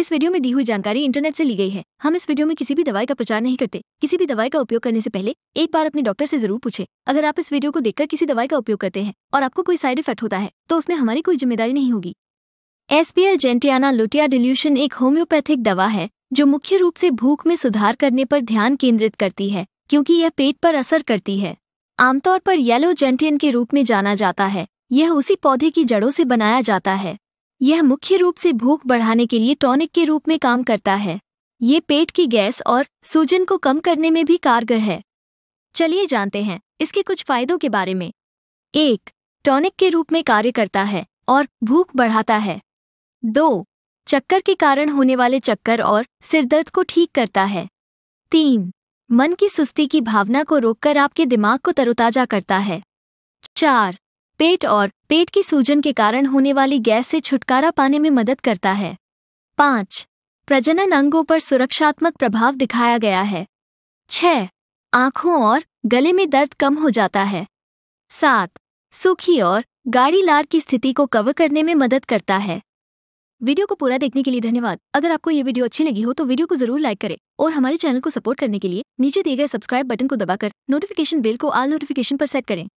इस वीडियो में दी हुई जानकारी इंटरनेट से ली गई है हम इस वीडियो में किसी भी दवाई का प्रचार नहीं करते किसी भी दवाई का उपयोग करने से पहले एक बार अपने डॉक्टर से जरूर पूछे अगर आप इस वीडियो को देखकर किसी दवाई का उपयोग करते हैं और आपको कोई साइड इफेक्ट होता है तो उसमें हमारी कोई जिम्मेदारी नहीं होगी एसपीएल जेंटियाना लुटिया डिल्यूशन एक होम्योपैथिक दवा है जो मुख्य रूप से भूख में सुधार करने पर ध्यान केंद्रित करती है क्योंकि यह पेट पर असर करती है आमतौर पर येलो जेंटियन के रूप में जाना जाता है यह उसी पौधे की जड़ों से बनाया जाता है यह मुख्य रूप से भूख बढ़ाने के लिए टॉनिक के रूप में काम करता है ये पेट की गैस और सूजन को कम करने में भी कारगर है चलिए जानते हैं इसके कुछ फायदों के बारे में एक टॉनिक के रूप में कार्य करता है और भूख बढ़ाता है दो चक्कर के कारण होने वाले चक्कर और सिरदर्द को ठीक करता है तीन मन की सुस्ती की भावना को रोककर आपके दिमाग को तरोताजा करता है चार पेट और पेट की सूजन के कारण होने वाली गैस से छुटकारा पाने में मदद करता है पाँच प्रजनन अंगों पर सुरक्षात्मक प्रभाव दिखाया गया है छह आँखों और गले में दर्द कम हो जाता है सात सूखी और गाड़ी लार की स्थिति को कवर करने में मदद करता है वीडियो को पूरा देखने के लिए धन्यवाद अगर आपको ये वीडियो अच्छी लगी हो तो वीडियो को जरूर लाइक करें और हमारे चैनल को सपोर्ट करने के लिए नीचे दिए गए सब्सक्राइब बटन को दबाकर नोटिफिकेशन बेल को आल नोटिफिकेशन पर सेट करें